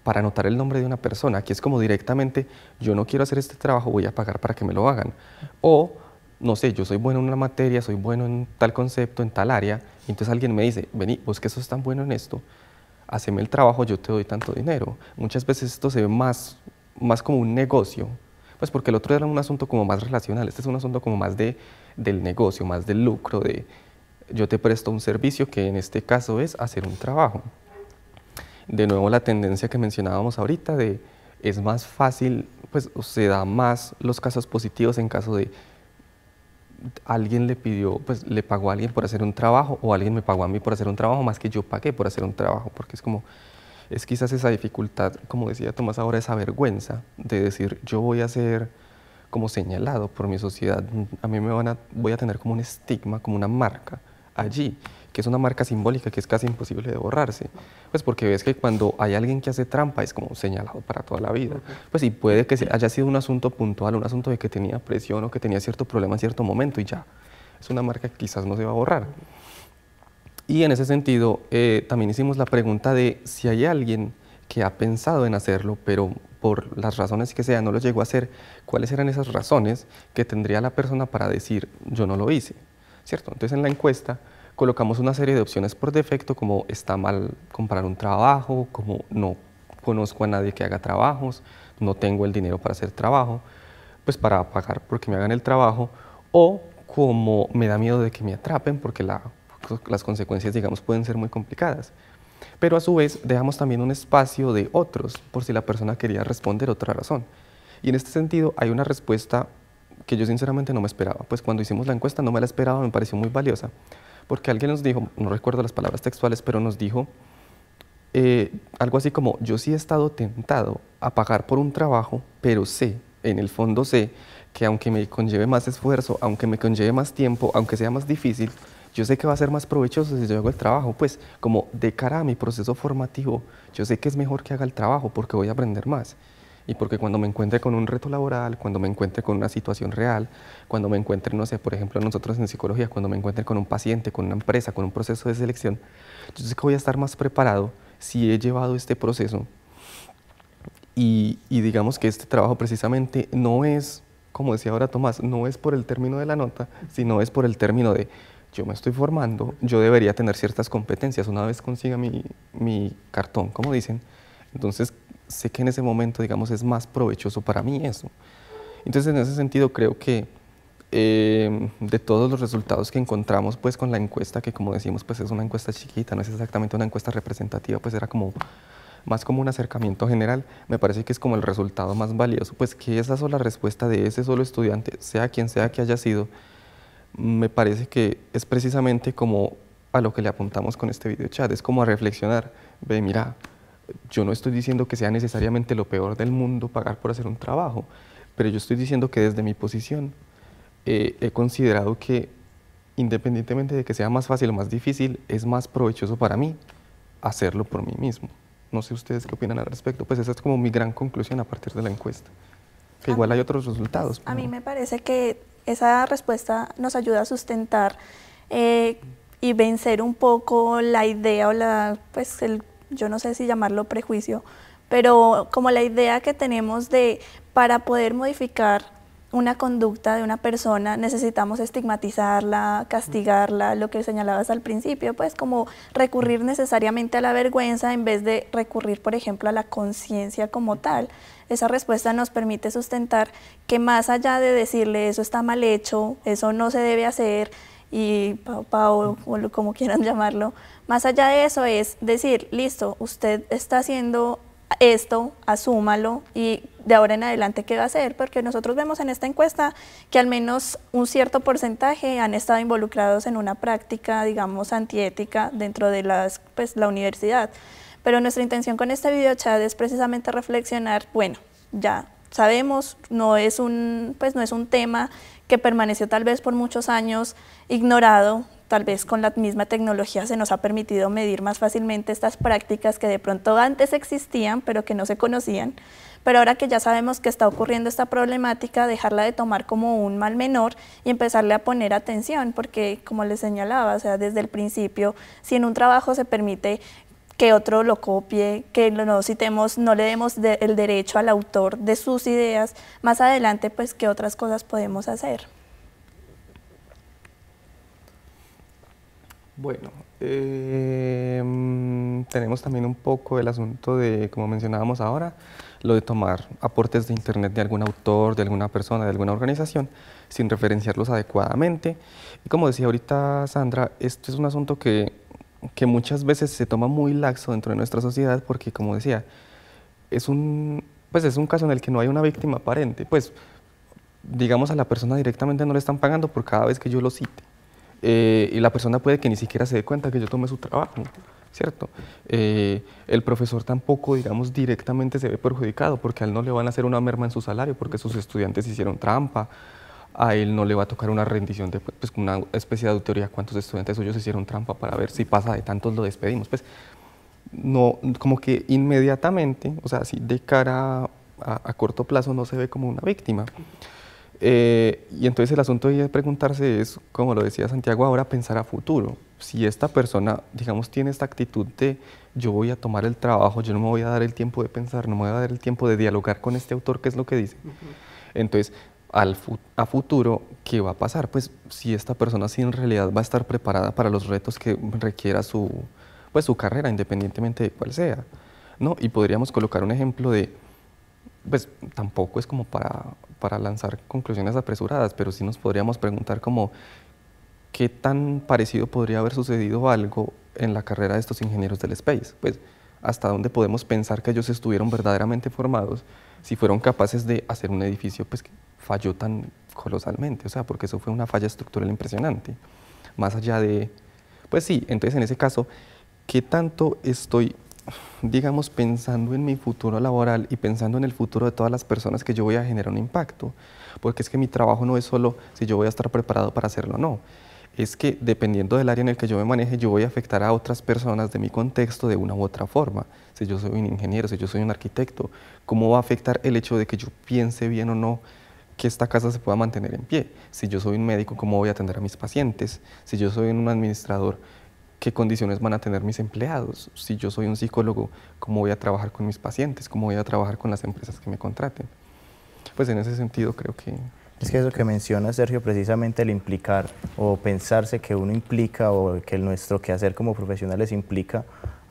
para anotar el nombre de una persona. Aquí es como directamente, yo no quiero hacer este trabajo, voy a pagar para que me lo hagan. O, no sé, yo soy bueno en una materia, soy bueno en tal concepto, en tal área, entonces alguien me dice, vení, vos que sos tan bueno en esto, haceme el trabajo, yo te doy tanto dinero. Muchas veces esto se ve más, más como un negocio, pues porque el otro era un asunto como más relacional, este es un asunto como más de, del negocio, más del lucro, de yo te presto un servicio que en este caso es hacer un trabajo. De nuevo la tendencia que mencionábamos ahorita de es más fácil, pues se da más los casos positivos en caso de alguien le pidió, pues le pagó a alguien por hacer un trabajo o alguien me pagó a mí por hacer un trabajo más que yo pagué por hacer un trabajo, porque es como, es quizás esa dificultad, como decía Tomás ahora, esa vergüenza de decir yo voy a ser como señalado por mi sociedad, a mí me van a, voy a tener como un estigma, como una marca allí que es una marca simbólica que es casi imposible de borrarse. Pues porque ves que cuando hay alguien que hace trampa es como señalado para toda la vida. Pues y puede que haya sido un asunto puntual, un asunto de que tenía presión o que tenía cierto problema en cierto momento y ya. Es una marca que quizás no se va a borrar. Y en ese sentido, eh, también hicimos la pregunta de si hay alguien que ha pensado en hacerlo, pero por las razones que sea no lo llegó a hacer, ¿cuáles eran esas razones que tendría la persona para decir yo no lo hice? ¿Cierto? Entonces en la encuesta colocamos una serie de opciones por defecto, como está mal comprar un trabajo, como no conozco a nadie que haga trabajos, no tengo el dinero para hacer trabajo, pues para pagar porque me hagan el trabajo, o como me da miedo de que me atrapen porque las consecuencias, digamos, pueden ser muy complicadas. Pero a su vez dejamos también un espacio de otros por si la persona quería responder otra razón. Y en este sentido hay una respuesta que yo sinceramente no me esperaba, pues cuando hicimos la encuesta no me la esperaba, me pareció muy valiosa porque alguien nos dijo, no recuerdo las palabras textuales, pero nos dijo eh, algo así como, yo sí he estado tentado a pagar por un trabajo, pero sé, en el fondo sé, que aunque me conlleve más esfuerzo, aunque me conlleve más tiempo, aunque sea más difícil, yo sé que va a ser más provechoso si yo hago el trabajo, pues como de cara a mi proceso formativo, yo sé que es mejor que haga el trabajo porque voy a aprender más y porque cuando me encuentre con un reto laboral, cuando me encuentre con una situación real, cuando me encuentre, no sé, por ejemplo, nosotros en psicología, cuando me encuentre con un paciente, con una empresa, con un proceso de selección, entonces que voy a estar más preparado si he llevado este proceso. Y, y digamos que este trabajo precisamente no es, como decía ahora Tomás, no es por el término de la nota, sino es por el término de yo me estoy formando, yo debería tener ciertas competencias una vez consiga mi, mi cartón, como dicen. Entonces, sé que en ese momento, digamos, es más provechoso para mí eso. Entonces, en ese sentido, creo que eh, de todos los resultados que encontramos, pues, con la encuesta, que como decimos, pues, es una encuesta chiquita, no es exactamente una encuesta representativa, pues, era como más como un acercamiento general, me parece que es como el resultado más valioso, pues que esa sola respuesta de ese solo estudiante, sea quien sea que haya sido, me parece que es precisamente como a lo que le apuntamos con este video chat, es como a reflexionar, ve, mira, yo no estoy diciendo que sea necesariamente lo peor del mundo pagar por hacer un trabajo, pero yo estoy diciendo que desde mi posición eh, he considerado que independientemente de que sea más fácil o más difícil, es más provechoso para mí hacerlo por mí mismo. No sé ustedes qué opinan al respecto, pues esa es como mi gran conclusión a partir de la encuesta, que igual hay otros resultados. A mí me parece que esa respuesta nos ayuda a sustentar eh, y vencer un poco la idea o la, pues, el yo no sé si llamarlo prejuicio, pero como la idea que tenemos de para poder modificar una conducta de una persona necesitamos estigmatizarla, castigarla, lo que señalabas al principio, pues como recurrir necesariamente a la vergüenza en vez de recurrir, por ejemplo, a la conciencia como tal. Esa respuesta nos permite sustentar que más allá de decirle eso está mal hecho, eso no se debe hacer, y Pau, Pau o como quieran *laughs* llamarlo. Más allá de eso es decir, listo, usted está haciendo esto, asúmalo y de ahora en adelante qué va a hacer, porque nosotros vemos en esta encuesta que al menos un cierto porcentaje han estado involucrados en una práctica, digamos, antiética dentro de las, pues, la universidad. Pero nuestra intención con este video chat es precisamente reflexionar, bueno, ya sabemos, no es un, pues no es un tema que permaneció tal vez por muchos años ignorado, tal vez con la misma tecnología se nos ha permitido medir más fácilmente estas prácticas que de pronto antes existían pero que no se conocían. Pero ahora que ya sabemos que está ocurriendo esta problemática, dejarla de tomar como un mal menor y empezarle a poner atención, porque como les señalaba, sea, desde el principio, si en un trabajo se permite que otro lo copie, que no citemos, no le demos el derecho al autor de sus ideas. Más adelante, pues, ¿qué otras cosas podemos hacer? Bueno, em, tenemos también un poco el asunto de, como mencionábamos ahora, lo de tomar aportes de Internet de algún autor, de alguna persona, de alguna organización, sin referenciarlos adecuadamente. Y como decía ahorita Sandra, este es un asunto que que muchas veces se toma muy laxo dentro de nuestra sociedad porque, como decía, es un, pues es un caso en el que no hay una víctima aparente. Pues, digamos, a la persona directamente no le están pagando por cada vez que yo lo cite. Eh, y la persona puede que ni siquiera se dé cuenta que yo tome su trabajo, ¿cierto? Eh, el profesor tampoco, digamos, directamente se ve perjudicado porque a él no le van a hacer una merma en su salario porque sus estudiantes hicieron trampa a él no le va a tocar una rendición, de, pues una especie de autoría. cuántos estudiantes suyos hicieron trampa para ver si pasa de tantos lo despedimos. Pues no, como que inmediatamente, o sea, así de cara a, corto plazo no se ve como una víctima. Eh, y entonces el asunto de preguntarse es, como lo decía Santiago, ahora pensar a futuro. Si esta persona, digamos, tiene esta actitud de yo voy a tomar el trabajo, yo no me voy a dar el tiempo de pensar, no me voy a dar el tiempo de dialogar con este autor, qué es lo que dice. Entonces, a futuro qué va a pasar, pues si esta persona sí en realidad va a estar preparada para los retos que requiera su, pues, su carrera, independientemente de cuál sea. ¿no? Y podríamos colocar un ejemplo de, pues tampoco es como para, lanzar conclusiones apresuradas, pero sí nos podríamos preguntar como qué tan parecido podría haber sucedido algo en la carrera de estos ingenieros del space. Pues hasta dónde podemos pensar que ellos estuvieron verdaderamente formados si fueron capaces de hacer un edificio pues, que falló tan colosalmente, o sea, porque eso fue una falla estructural impresionante, más allá de, pues sí, entonces en ese caso, ¿qué tanto estoy, digamos, pensando en mi futuro laboral y pensando en el futuro de todas las personas que yo voy a generar un impacto? Porque es que mi trabajo no es solo si yo voy a estar preparado para hacerlo o no, es que dependiendo del área en el que yo me maneje, yo voy a afectar a otras personas de mi contexto de una u otra forma. Si yo soy un ingeniero, si yo soy un arquitecto, ¿cómo va a afectar el hecho de que yo piense bien o no que esta casa se pueda mantener en pie. Si yo soy un médico, ¿cómo voy a atender a mis pacientes? Si yo soy un administrador, ¿qué condiciones van a tener mis empleados? Si yo soy un psicólogo, ¿cómo voy a trabajar con mis pacientes? ¿Cómo voy a trabajar con las empresas que me contraten? Pues en ese sentido creo que... Es que eso que menciona Sergio, precisamente el implicar o pensarse que uno implica o que nuestro quehacer como profesionales implica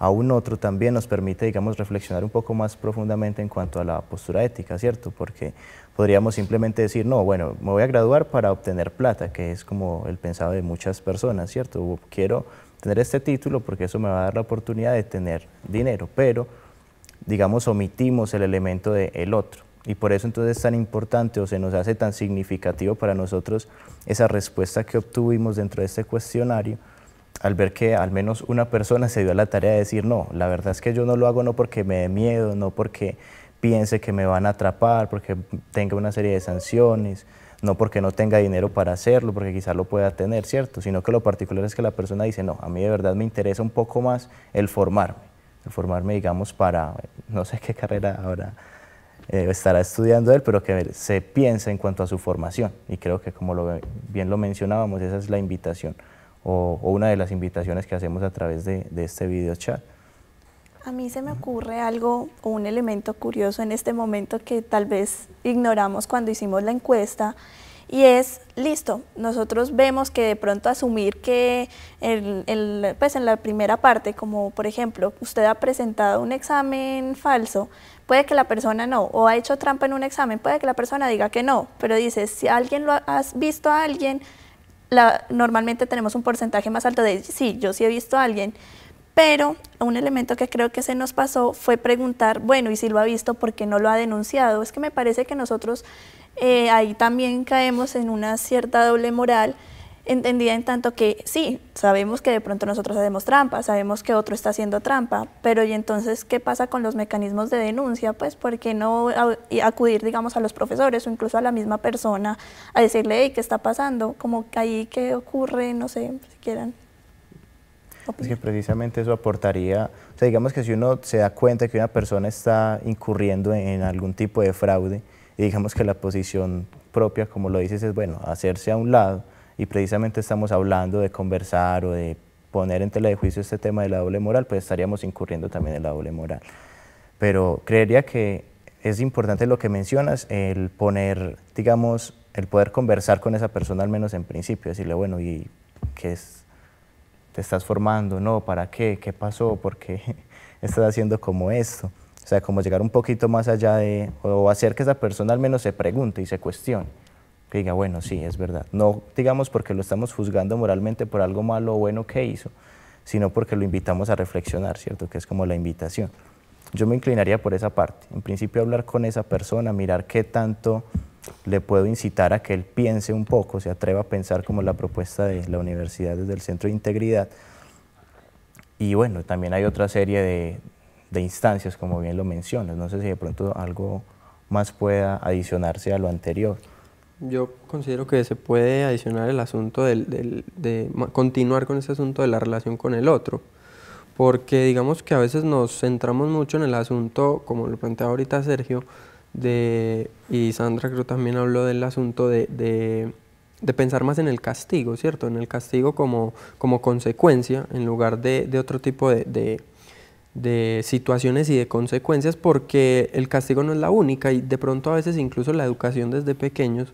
a un otro también nos permite, digamos, reflexionar un poco más profundamente en cuanto a la postura ética, ¿cierto? Porque podríamos simplemente decir, no, bueno, me voy a graduar para obtener plata, que es como el pensado de muchas personas, ¿cierto? quiero tener este título porque eso me va a dar la oportunidad de tener dinero, pero, digamos, omitimos el elemento del el otro. Y por eso entonces es tan importante o se nos hace tan significativo para nosotros esa respuesta que obtuvimos dentro de este cuestionario, al ver que al menos una persona se dio a la tarea de decir, no, la verdad es que yo no lo hago no porque me dé miedo, no porque piense que me van a atrapar, porque tenga una serie de sanciones, no porque no tenga dinero para hacerlo, porque quizás lo pueda tener, ¿cierto? Sino que lo particular es que la persona dice, no, a mí de verdad me interesa un poco más el formarme, el formarme, digamos, para, no sé qué carrera ahora eh, estará estudiando él, pero que se piense en cuanto a su formación. Y creo que como bien lo mencionábamos, esa es la invitación o, una de las invitaciones que hacemos a través de, este video chat. A mí se me ocurre algo o un elemento curioso en este momento que tal vez ignoramos cuando hicimos la encuesta y es, listo, nosotros vemos que de pronto asumir que el, pues en la primera parte, como por ejemplo, usted ha presentado un examen falso, puede que la persona no, o ha hecho trampa en un examen, puede que la persona diga que no, pero dice, si alguien lo has visto a alguien normalmente tenemos un porcentaje más alto de sí, yo sí he visto a alguien, pero un elemento que creo que se nos pasó fue preguntar, bueno, y si lo ha visto, ¿por qué no lo ha denunciado? Es que me parece que nosotros eh, ahí también caemos en una cierta doble moral Entendida en tanto que sí, sabemos que de pronto nosotros hacemos trampa, sabemos que otro está haciendo trampa, pero ¿y entonces qué pasa con los mecanismos de denuncia? Pues ¿por qué no ah, acudir, digamos, a los profesores o incluso a la misma persona a decirle, ¿qué está pasando? Como ahí qué ocurre, no sé, si quieran. Es que precisamente eso aportaría, o sea, digamos que si uno se da cuenta que una persona está incurriendo en algún tipo de fraude, y digamos que la posición propia, como lo dices, es, bueno, hacerse a un lado, y precisamente estamos hablando de conversar o de poner en tela de juicio este tema de la doble moral, pues estaríamos incurriendo también en la doble moral. Pero creería que es importante lo que mencionas, el poner, digamos, el poder conversar con esa persona al menos en principio, decirle, bueno, ¿y qué es? ¿Te estás formando? ¿No? ¿Para qué? ¿Qué pasó? ¿Por qué *laughs* estás haciendo como esto? O sea, como llegar un poquito más allá de, o hacer que esa persona al menos se pregunte y se cuestione que diga, bueno, sí, es verdad. No digamos porque lo estamos juzgando moralmente por algo malo o bueno que hizo, sino porque lo invitamos a reflexionar, ¿cierto? Que es como la invitación. Yo me inclinaría por esa parte. En principio hablar con esa persona, mirar qué tanto le puedo incitar a que él piense un poco, se atreva a pensar como la propuesta de la universidad desde el Centro de Integridad. Y bueno, también hay otra serie de, instancias, como bien lo mencionas. No sé si de pronto algo más pueda adicionarse a lo anterior. Yo considero que se puede adicionar el asunto del, del, de continuar con ese asunto de la relación con el otro, porque digamos que a veces nos centramos mucho en el asunto, como lo planteaba ahorita Sergio, de, y Sandra creo también habló del asunto de, pensar más en el castigo, ¿cierto? En el castigo como, como consecuencia, en lugar de, de otro tipo de, de situaciones y de consecuencias porque el castigo no es la única y de pronto a veces incluso la educación desde pequeños,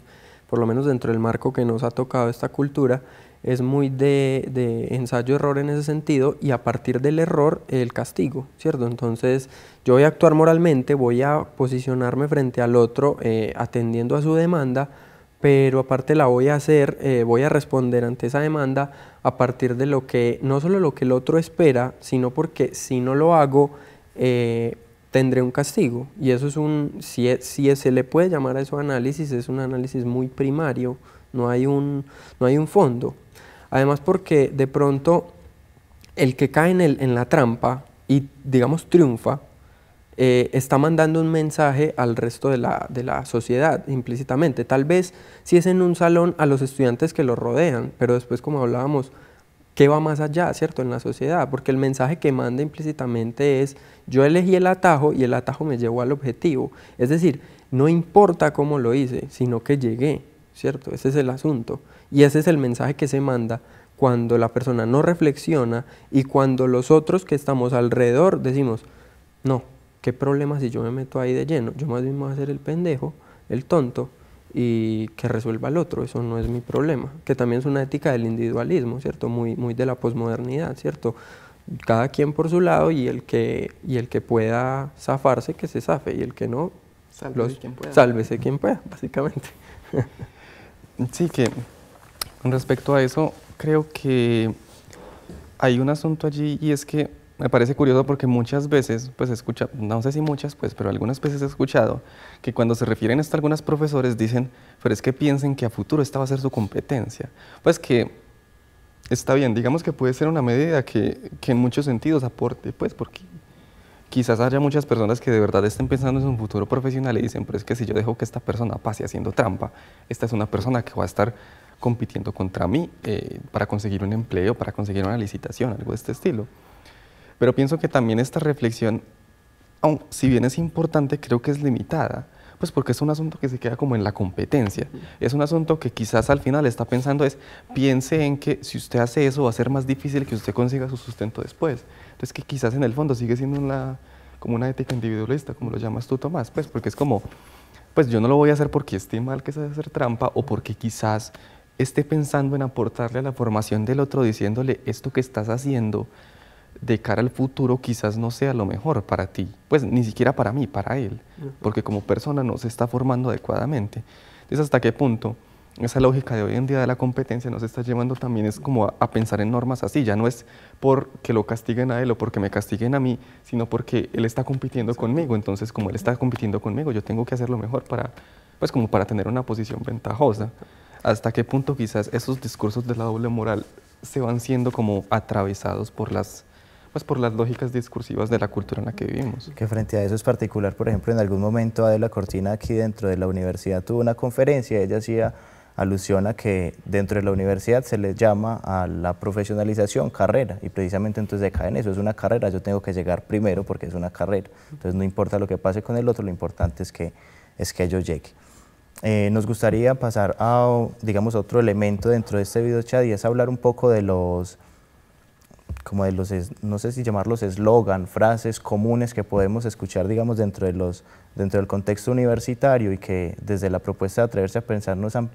por lo menos dentro del marco que nos ha tocado esta cultura, es muy de, ensayo-error en ese sentido y a partir del error el castigo, ¿cierto? Entonces yo voy a actuar moralmente, voy a posicionarme frente al otro eh, atendiendo a su demanda, pero aparte la voy a hacer, eh, voy a responder ante esa demanda a partir de lo que, no solo lo que el otro espera, sino porque si no lo hago, eh, tendré un castigo. Y eso es un, si, e, si, e se le puede llamar a eso análisis, es un análisis muy primario, no hay un, no hay un fondo. Además porque de pronto el que cae en la trampa y digamos triunfa, eh, está mandando un mensaje al resto de la, de la sociedad implícitamente. Tal vez si es en un salón a los estudiantes que lo rodean, pero después como hablábamos, ¿qué va más allá, cierto? En la sociedad, porque el mensaje que manda implícitamente es yo elegí el atajo y el atajo me llevó al objetivo. Es decir, no importa cómo lo hice, sino que llegué, ¿cierto? Ese es el asunto. Y ese es el mensaje que se manda cuando la persona no reflexiona y cuando los otros que estamos alrededor decimos, no, ¿Qué problema si yo me meto ahí de lleno? Yo más bien voy a ser el pendejo, el tonto, y que resuelva el otro, eso no es mi problema. Que también es una ética del individualismo, ¿cierto? Muy, muy de la posmodernidad, ¿cierto? Cada quien por su lado y el que, y el que pueda zafarse, que se zafe, y el que no, sálvese, quien, pueda. quien pueda, *laughs* básicamente. sí, que respecto a eso, creo que hay un asunto allí y es que me parece curioso porque muchas veces, pues escucha, no sé si muchas, pues, pero algunas veces he escuchado que cuando se refieren a esto algunos profesores dicen, pero es que piensen que a futuro esta va a ser su competencia. Pues que está bien, digamos que puede ser una medida que, en muchos sentidos aporte, pues, porque quizás haya muchas personas que de verdad estén pensando en su futuro profesional y dicen, pero es que si yo dejo que esta persona pase haciendo trampa, esta es una persona que va a estar compitiendo contra mí eh, para conseguir un empleo, para conseguir una licitación, algo de este estilo. Pero pienso que también esta reflexión, aun, si bien es importante, creo que es limitada, pues porque es un asunto que se queda como en la competencia. Es un asunto que quizás al final está pensando es, piense en que si usted hace eso va a ser más difícil que usted consiga su sustento después. Entonces que quizás en el fondo sigue siendo una, como una ética individualista, como lo llamas tú Tomás, pues porque es como, pues yo no lo voy a hacer porque esté mal que se hacer trampa o porque quizás esté pensando en aportarle a la formación del otro diciéndole esto que estás haciendo de cara al futuro quizás no sea lo mejor para ti, pues ni siquiera para mí, para él, porque como persona no se está formando adecuadamente. Entonces, ¿hasta qué punto esa lógica de hoy en día de la competencia nos está llevando también es como a, pensar en normas así? Ya no es porque lo castiguen a él o porque me castiguen a mí, sino porque él está compitiendo conmigo. Entonces, como él está compitiendo conmigo, yo tengo que hacer lo mejor para, pues como para tener una posición ventajosa. ¿Hasta qué punto quizás esos discursos de la doble moral se van siendo como atravesados por las pues por las lógicas discursivas de la cultura en la que vivimos. Que frente a eso es particular, por ejemplo, en algún momento Adela Cortina aquí dentro de la universidad tuvo una conferencia, ella hacía alusión a que dentro de la universidad se les llama a la profesionalización carrera y precisamente entonces decae en eso, es una carrera, yo tengo que llegar primero porque es una carrera, entonces no importa lo que pase con el otro, lo importante es que, es que yo llegue. Eh, nos gustaría pasar a, digamos, otro elemento dentro de este video chat y es hablar un poco de los como de los, no sé si llamarlos eslogan, frases comunes que podemos escuchar, digamos, dentro, del contexto universitario y que desde la propuesta de Atreverse a Pensar nos han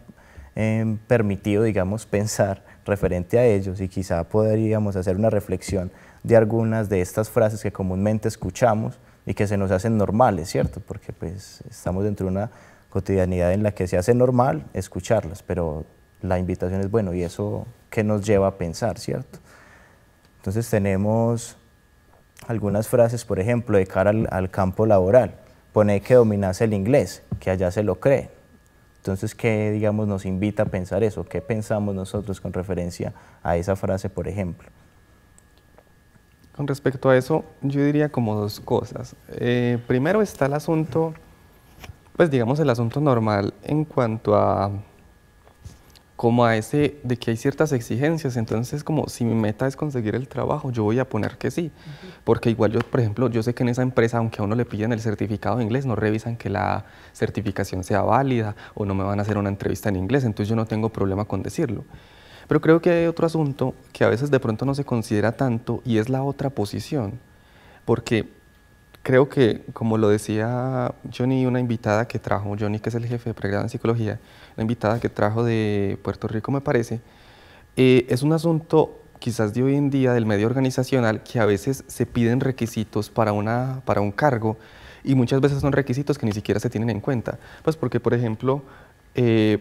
em, permitido, digamos, *laughs* pensar referente a ellos y quizá podríamos hacer una reflexión de algunas de estas frases que comúnmente escuchamos y que se nos hacen normales, ¿cierto? Porque pues, estamos dentro de una cotidianidad en la que se hace normal escucharlas, pero la invitación es, bueno, ¿y eso que nos lleva a pensar, cierto? Entonces tenemos algunas frases, por ejemplo, de cara al, campo laboral. Pone que dominase el inglés, que allá se lo cree. Entonces, ¿qué, digamos, nos invita a pensar eso? ¿Qué pensamos nosotros con referencia a esa frase, por ejemplo? Con respecto a eso, yo diría como dos cosas. Eh, primero está el asunto, pues digamos el asunto normal en cuanto a como a ese de que hay ciertas exigencias, entonces como si mi meta es conseguir el trabajo, yo voy a poner que sí, porque igual yo, por ejemplo, yo sé que en esa empresa, aunque a uno le piden el certificado de inglés, no revisan que la certificación sea válida o no me van a hacer una entrevista en inglés, entonces yo no tengo problema con decirlo. Pero creo que hay otro asunto que a veces de pronto no se considera tanto y es la otra posición, porque creo que, como lo decía Johnny, una invitada que trajo, Johnny que es el jefe de pregrado en psicología, la invitada que trajo de Puerto Rico me parece, eh, es un asunto quizás de hoy en día del medio organizacional que a veces se piden requisitos para, una, para un cargo y muchas veces son requisitos que ni siquiera se tienen en cuenta. Pues porque, por ejemplo, eh,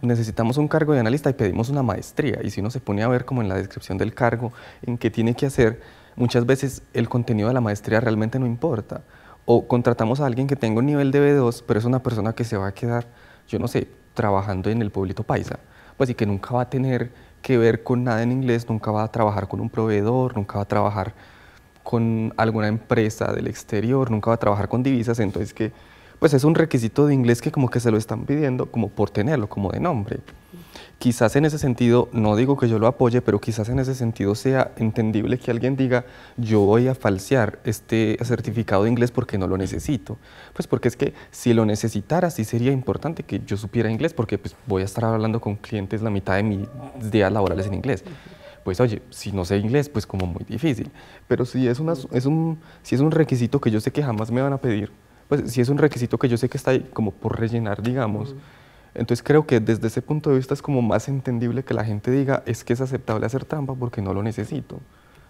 necesitamos un cargo de analista y pedimos una maestría y si uno se pone a ver como en la descripción del cargo en qué tiene que hacer, muchas veces el contenido de la maestría realmente no importa. O contratamos a alguien que tenga un nivel de B2, pero es una persona que se va a quedar, yo no sé, trabajando en el pueblito paisa. Pues y que nunca va a tener que ver con nada en inglés, nunca va a trabajar con un proveedor, nunca va a trabajar con alguna empresa del exterior, nunca va a trabajar con divisas, entonces que pues es un requisito de inglés que como que se lo están pidiendo como por tenerlo, como de nombre quizás en ese sentido, no digo que yo lo apoye, pero quizás en ese sentido sea entendible que alguien diga, yo voy a falsear este certificado de inglés porque no lo necesito. Pues porque es que si lo necesitara, sí sería importante que yo supiera inglés porque pues, voy a estar hablando con clientes la mitad de mis días laborales en inglés. Pues oye, si no sé inglés, pues como muy difícil. Pero si es, un, si es un requisito que yo sé que jamás me van a pedir, pues si es un requisito que yo sé que está ahí como por rellenar, digamos. Entonces creo que desde ese punto de vista es como más entendible que la gente diga es que es aceptable hacer trampa porque no lo necesito.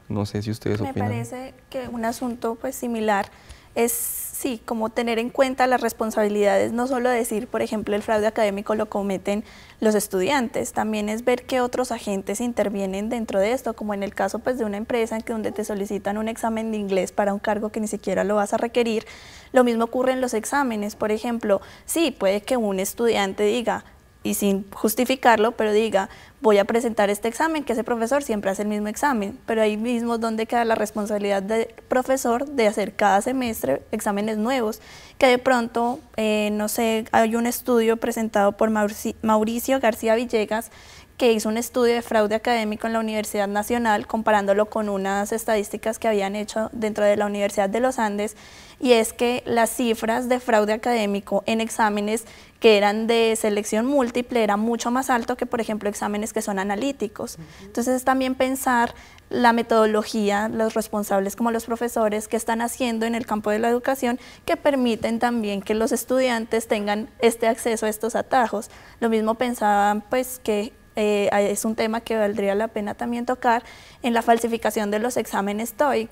No sé si ustedes opinan. Me parece que un asunto pues similar es sí, como tener en cuenta las responsabilidades, no solo decir, por ejemplo, el fraude académico lo cometen los estudiantes, también es ver qué otros agentes intervienen dentro de esto, como en el caso pues de una empresa en que donde te solicitan un examen de inglés para un cargo que ni siquiera lo vas a requerir, lo mismo ocurre en los exámenes, por ejemplo, sí, puede que un estudiante diga, y sin justificarlo, pero diga, voy a presentar este examen, que ese profesor siempre hace el mismo examen, pero ahí mismo es donde queda la responsabilidad del profesor de hacer cada semestre exámenes nuevos, que de pronto, eh, no sé, hay un estudio presentado por Mauricio García Villegas, que hizo un estudio de fraude académico en la Universidad Nacional, comparándolo con unas estadísticas que habían hecho dentro de la Universidad de los Andes, y es que las cifras de fraude académico en exámenes que eran de selección múltiple eran mucho más alto que, por ejemplo, exámenes que son analíticos. Entonces, también pensar la metodología, los responsables como los profesores que están haciendo en el campo de la educación que permiten también que los estudiantes tengan este acceso a estos atajos. Lo mismo pensaban pues que eh, es un tema que valdría la pena también tocar en la falsificación de los exámenes TOEIC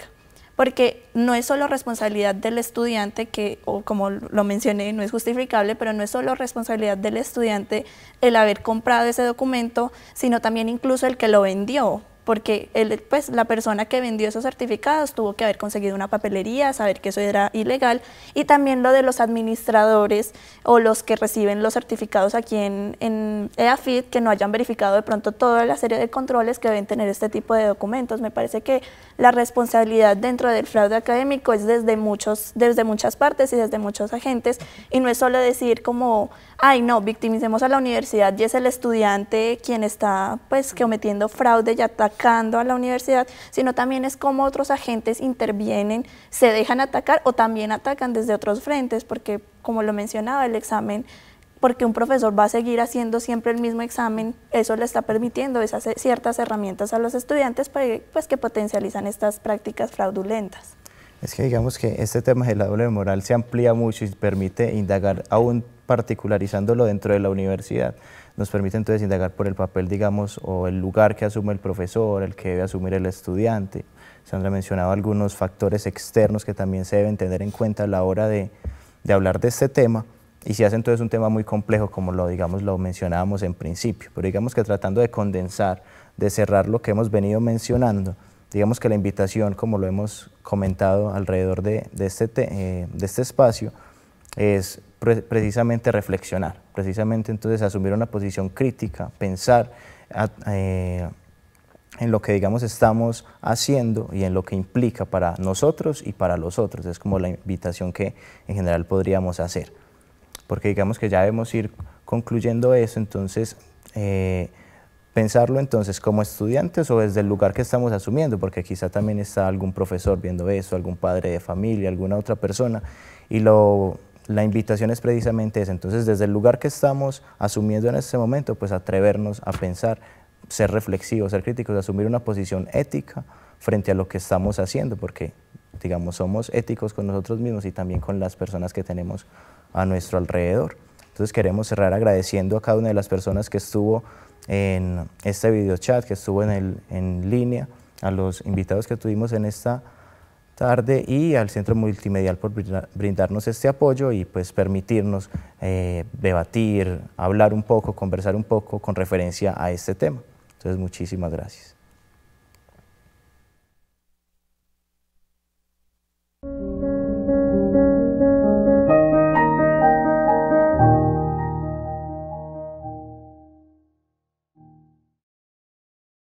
porque no es solo responsabilidad del estudiante, que, o como lo mencioné, no es justificable, pero no es solo responsabilidad del estudiante el haber comprado ese documento, sino también incluso el que lo vendió, porque pues, la persona que vendió esos certificados tuvo que haber conseguido una papelería, saber que eso era ilegal, y también lo de los administradores o los que reciben los certificados aquí en, en e que no hayan verificado de pronto toda la serie de controles que deben tener este tipo de documentos. Me parece que la responsabilidad dentro del fraude académico es desde, muchos, desde muchas partes y desde muchos agentes, y no es solo decir como ay no, victimicemos a la universidad y es el estudiante quien está pues cometiendo fraude y atacando a la universidad, sino también es como otros agentes intervienen, se dejan atacar o también atacan desde otros frentes, porque como lo mencionaba, el examen porque un profesor va a seguir haciendo siempre el mismo examen, eso le está permitiendo esas ciertas herramientas a los estudiantes pues, que potencializan estas prácticas fraudulentas. Es que digamos que este tema de la doble moral se amplía mucho y permite indagar aún particularizándolo dentro de la universidad. Nos permite entonces indagar por el papel, digamos, o el lugar que asume el profesor, el que debe asumir el estudiante. Sandra mencionado algunos factores externos que también se deben tener en cuenta a la hora de, de hablar de este tema. Y se hace entonces un tema muy complejo, como lo, digamos, lo mencionábamos en principio. Pero digamos que tratando de condensar, de cerrar lo que hemos venido mencionando, Digamos que la invitación, como lo hemos comentado alrededor de, este, eh, de este espacio, es precisamente reflexionar, precisamente entonces asumir una posición crítica, pensar eh, en lo que digamos estamos haciendo y en lo que implica para nosotros y para los otros. Es como la invitación que en general podríamos hacer. Porque digamos que ya debemos ir concluyendo eso, entonces eh, pensarlo entonces como estudiantes o desde el lugar que estamos asumiendo, porque quizá también está algún profesor viendo eso, algún padre de familia, alguna otra persona, y lo, la invitación es precisamente esa. Entonces, desde el lugar que estamos asumiendo en este momento, pues atrevernos a pensar, ser reflexivos, ser críticos, asumir una posición ética frente a lo que estamos haciendo, porque digamos, somos éticos con nosotros mismos y también con las personas que tenemos a nuestro alrededor. Entonces queremos cerrar agradeciendo a cada una de las personas que estuvo en este video chat que estuvo en, el, en línea, a los invitados que tuvimos en esta tarde y al Centro Multimedial por brindarnos este apoyo y pues permitirnos eh, debatir, hablar un poco, conversar un poco con referencia a este tema. Entonces, muchísimas gracias.